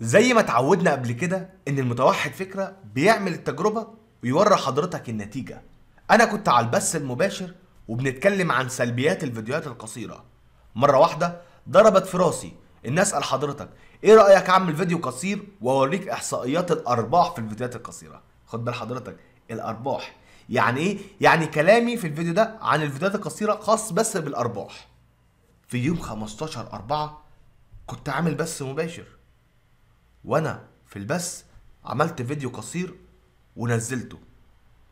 زي ما اتعودنا قبل كده ان المتوحد فكره بيعمل التجربه ويوري حضرتك النتيجه انا كنت على البث المباشر وبنتكلم عن سلبيات الفيديوهات القصيره مره واحده ضربت في راسي ان اسال حضرتك ايه رايك اعمل فيديو قصير واوريك احصائيات الارباح في الفيديوهات القصيره خد بال حضرتك الارباح يعني ايه يعني كلامي في الفيديو ده عن الفيديوهات القصيره خاص بس بالارباح في يوم 15 4 كنت عامل بث مباشر وانا في البث عملت فيديو قصير ونزلته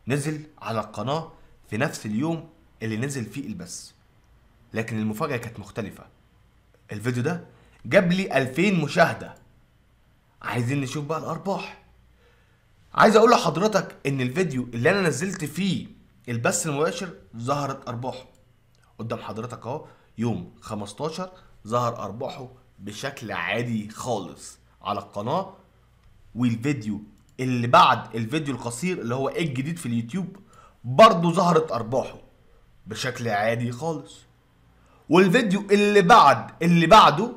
نزل على القناة في نفس اليوم اللي نزل فيه البث لكن المفاجأة كانت مختلفة الفيديو ده جاب لي 2000 مشاهدة عايزين نشوف بقى الأرباح عايز اقول لحضرتك ان الفيديو اللي انا نزلت فيه البث المباشر ظهرت ارباحه قدام حضرتك اهو يوم 15 ظهر ارباحه بشكل عادي خالص على القناه والفيديو اللي بعد الفيديو القصير اللي هو ايه الجديد في اليوتيوب برضه ظهرت ارباحه بشكل عادي خالص والفيديو اللي بعد اللي بعده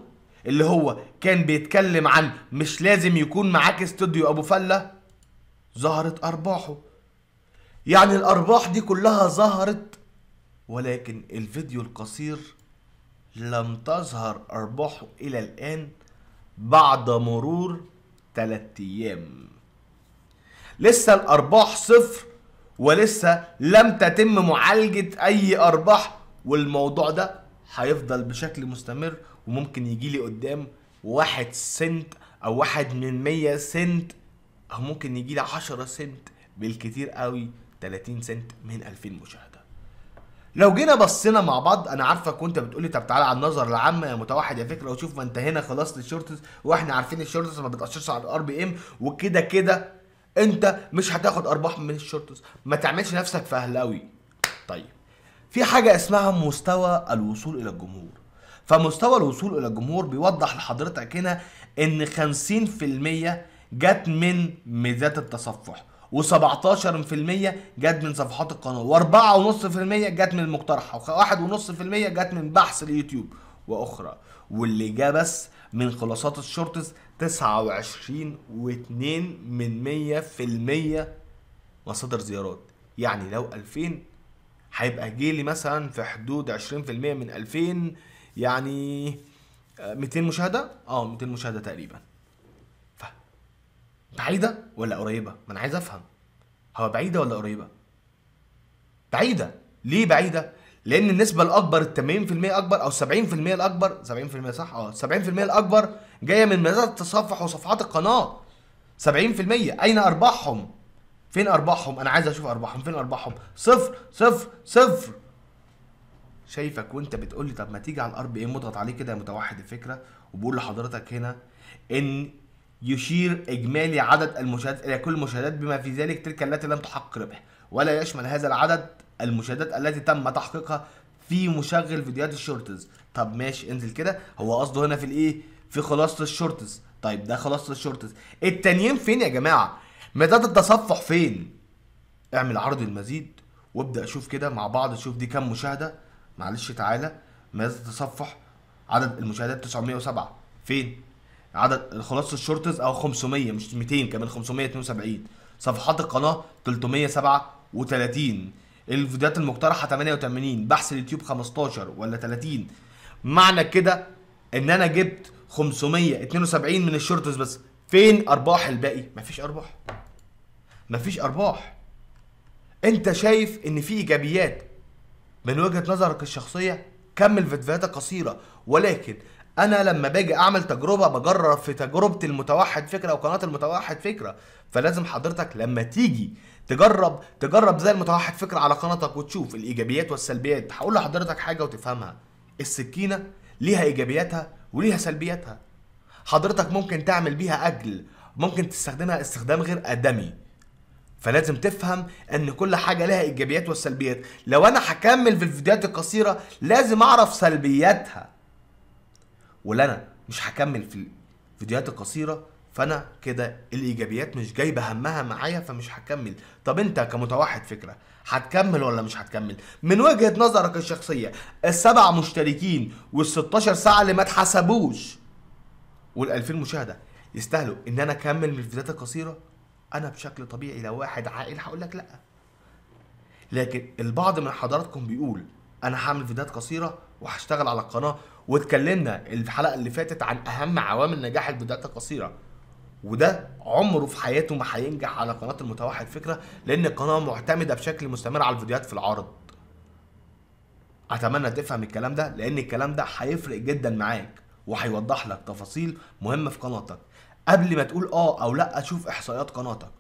اللي هو كان بيتكلم عن مش لازم يكون معاك استوديو ابو فله ظهرت ارباحه يعني الارباح دي كلها ظهرت ولكن الفيديو القصير لم تظهر ارباحه الى الان بعد مرور 3 ايام لسه الارباح صفر ولسه لم تتم معالجه اي ارباح والموضوع ده هيفضل بشكل مستمر وممكن يجي لي قدام واحد سنت او واحد من مية سنت او ممكن يجي لي عشرة سنت بالكتير قوي 30 سنت من 2000 مشاهده لو جينا بصينا مع بعض انا عارفك وانت بتقولي طب تعالى على النظر العام يا متوحد يا فكره وشوف ما انت هنا خلاص الشورتس واحنا عارفين الشورتس ما بتاثرش على الار بي ام وكده كده انت مش هتاخد ارباح من الشورتس ما تعملش نفسك فهلاوي طيب في حاجه اسمها مستوى الوصول الى الجمهور فمستوى الوصول الى الجمهور بيوضح لحضرتك هنا ان 50% جت من ميزات التصفح و17% جت من صفحات القناه و4.5% جت من المقترحه و1.5% جت من بحث اليوتيوب واخرى واللي جه بس من خلاصات الشورتس 29.2% من 100% مصادر زيارات يعني لو 2000 هيبقى جيلي مثلا في حدود 20% من 2000 يعني 200 آه، مشاهده اه 200 مشاهده تقريبا بعيده ولا قريبه ما انا عايز افهم هو بعيده ولا قريبه بعيده ليه بعيده لان النسبه الاكبر ال 80% اكبر او 70% الاكبر 70% صح اه 70% الاكبر جايه من مزاد التصفح وصفحات القناه 70% اين ارباحهم فين ارباحهم انا عايز اشوف ارباحهم فين ارباحهم صفر صفر صفر شايفك وانت بتقول لي طب ما تيجي على الار بي ام عليه كده يا متوحد الفكره وبقول لحضرتك هنا ان يشير إجمالي عدد المشاهدات إلى كل المشاهدات بما في ذلك تلك التي لم تحقق ربح ولا يشمل هذا العدد المشاهدات التي تم تحقيقها في مشغل فيديوهات الشورتز طب ماشي انزل كده هو قصده هنا في الايه في خلاصه الشورتز طيب ده خلاصه الشورتز التانيين فين يا جماعه مداد التصفح فين اعمل عرض المزيد وابدا اشوف كده مع بعض شوف دي كام مشاهده معلش تعالى مداد التصفح عدد المشاهدات 907 فين عدد خلاصه الشورتز او 500 مش 200 كمان 572 صفحات القناه 337 الفيديوهات المقترحه 88 بحث اليوتيوب 15 ولا 30 معنى كده ان انا جبت 572 من الشورتز بس فين ارباح الباقي مفيش ارباح مفيش ارباح انت شايف ان في ايجابيات من وجهه نظرك الشخصيه كمل فيديوهاتك قصيره ولكن انا لما باجي اعمل تجربه بجرب في تجربه المتوحد فكره او قناه المتوحد فكره فلازم حضرتك لما تيجي تجرب تجرب زي المتوحد فكره على قناتك وتشوف الايجابيات والسلبيات هقول لحضرتك حاجه وتفهمها السكينه ليها ايجابياتها وليها سلبياتها حضرتك ممكن تعمل بيها اجل ممكن تستخدمها استخدام غير ادمي فلازم تفهم ان كل حاجه لها ايجابيات والسلبيات لو انا هكمل في الفيديوهات القصيره لازم اعرف سلبياتها ولا انا مش هكمل في الفيديوهات القصيره فانا كده الايجابيات مش جايبه همها معايا فمش هكمل طب انت كمتوحد فكره هتكمل ولا مش هتكمل من وجهه نظرك الشخصيه السبع مشتركين وال16 ساعه اللي ما اتحسبوش وال2000 مشاهده يستاهلوا ان انا اكمل من الفيديوهات القصيره انا بشكل طبيعي لو واحد عاقل هقول لك لا لكن البعض من حضراتكم بيقول انا هعمل فيديوهات قصيره وهشتغل على القناه واتكلمنا الحلقه اللي فاتت عن اهم عوامل نجاح البدايات القصيره وده عمره في حياته ما هينجح على قناه المتوحد فكره لان القناه معتمده بشكل مستمر على الفيديوهات في العرض اتمنى تفهم الكلام ده لان الكلام ده هيفرق جدا معاك وهيوضح لك تفاصيل مهمه في قناتك قبل ما تقول اه او لا شوف احصائيات قناتك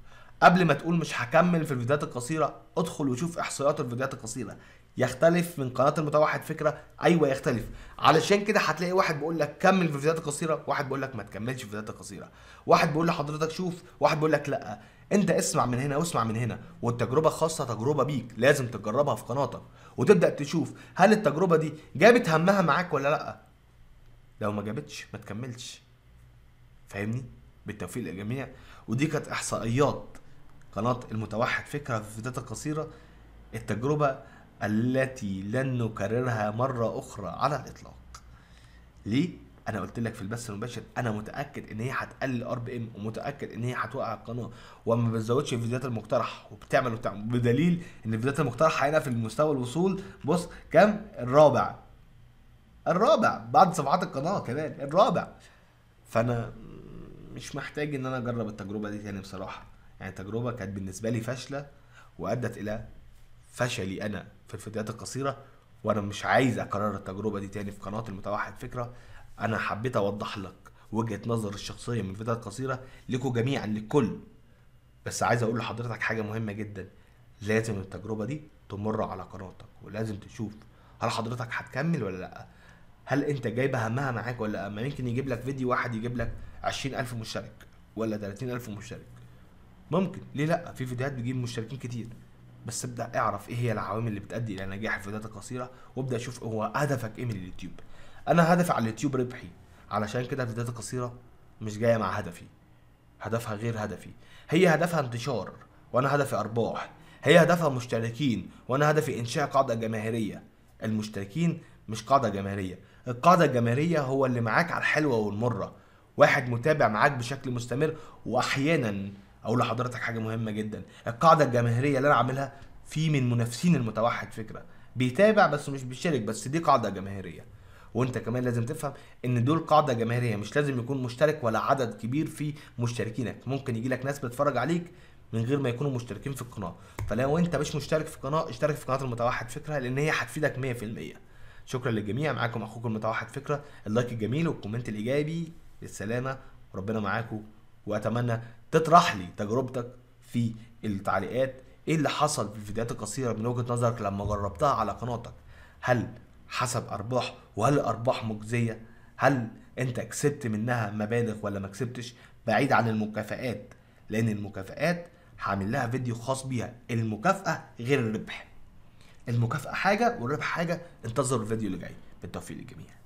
قبل ما تقول مش هكمل في الفيديوهات القصيره ادخل وشوف احصائيات الفيديوهات القصيره يختلف من قناه المتوحد فكره ايوه يختلف علشان كده هتلاقي واحد بيقول لك كمل في الفيديوهات القصيره واحد بيقول لك ما تكملش في الفيديوهات القصيره واحد بيقول لحضرتك شوف واحد بيقول لك لا انت اسمع من هنا واسمع من هنا والتجربه خاصه تجربه بيك لازم تجربها في قناتك وتبدا تشوف هل التجربه دي جابت همها معاك ولا لا لو ما جابتش ما تكملش فاهمني بالتوفيق للجميع ودي كانت احصائيات قناه المتوحد فكره في الفيديوهات القصيره التجربه التي لن نكررها مرة أخرى على الإطلاق ليه؟ أنا قلت لك في البث المباشر أنا متأكد إن هي هتقلل ار بي ام ومتأكد إن هي هتوقع القناة وما بتزودش الفيديوهات المقترح وبتعمل وبتعمل بدليل إن الفيديوهات المقترح هنا في مستوى الوصول بص كام؟ الرابع الرابع بعد صفحات القناة كمان الرابع فأنا مش محتاج إن أنا أجرب التجربة دي تاني بصراحة يعني تجربة كانت بالنسبة لي فاشلة وأدت إلى فشلي أنا في الفيديوهات القصيره وانا مش عايز اكرر التجربه دي تاني في قناه المتوحد فكره انا حبيت اوضح لك وجهه نظر الشخصيه من الفيديوهات القصيره لكم جميعا للكل بس عايز اقول لحضرتك حاجه مهمه جدا لازم التجربه دي تمر على قناتك ولازم تشوف هل حضرتك هتكمل ولا لا هل انت جايب همها معاك ولا اما يمكن يجيب لك فيديو واحد يجيب لك ألف مشترك ولا ألف مشترك ممكن ليه لا في فيديوهات بتجيب مشتركين كتير بس ابدا اعرف ايه هي العوامل اللي بتؤدي الى نجاح الفيديوهات القصيره وابدا اشوف هو هدفك ايه من اليوتيوب انا هدفي على اليوتيوب ربحي علشان كده الفيديوهات القصيره مش جايه مع هدفي هدفها غير هدفي هي هدفها انتشار وانا هدفي ارباح هي هدفها مشتركين وانا هدفي انشاء قاعده جماهيريه المشتركين مش قاعده جماهيريه القاعده الجماهيريه هو اللي معاك على الحلوه والمره واحد متابع معاك بشكل مستمر واحيانا اقول لحضرتك حاجه مهمه جدا القاعده الجماهيريه اللي انا عاملها في من منافسين المتوحد فكره بيتابع بس مش بيشارك بس دي قاعده جماهيريه وانت كمان لازم تفهم ان دول قاعده جماهيريه مش لازم يكون مشترك ولا عدد كبير في مشتركينك ممكن يجي لك ناس بتتفرج عليك من غير ما يكونوا مشتركين في القناه فلو انت مش مشترك في القناه اشترك في قناه المتوحد فكره لان هي هتفيدك 100% شكرا للجميع معاكم اخوكم المتوحد فكره اللايك الجميل والكومنت الايجابي بالسلامه ربنا معاكم واتمنى تطرح لي تجربتك في التعليقات ايه اللي حصل في الفيديوهات القصيره من وجهه نظرك لما جربتها على قناتك هل حسب ارباح وهل الارباح مجزيه هل انت كسبت منها مبالغ ولا ما كسبتش بعيد عن المكافئات لان المكافئات هعمل لها فيديو خاص بيها المكافأة غير الربح المكافأة حاجة والربح حاجة انتظروا الفيديو اللي جاي بالتوفيق للجميع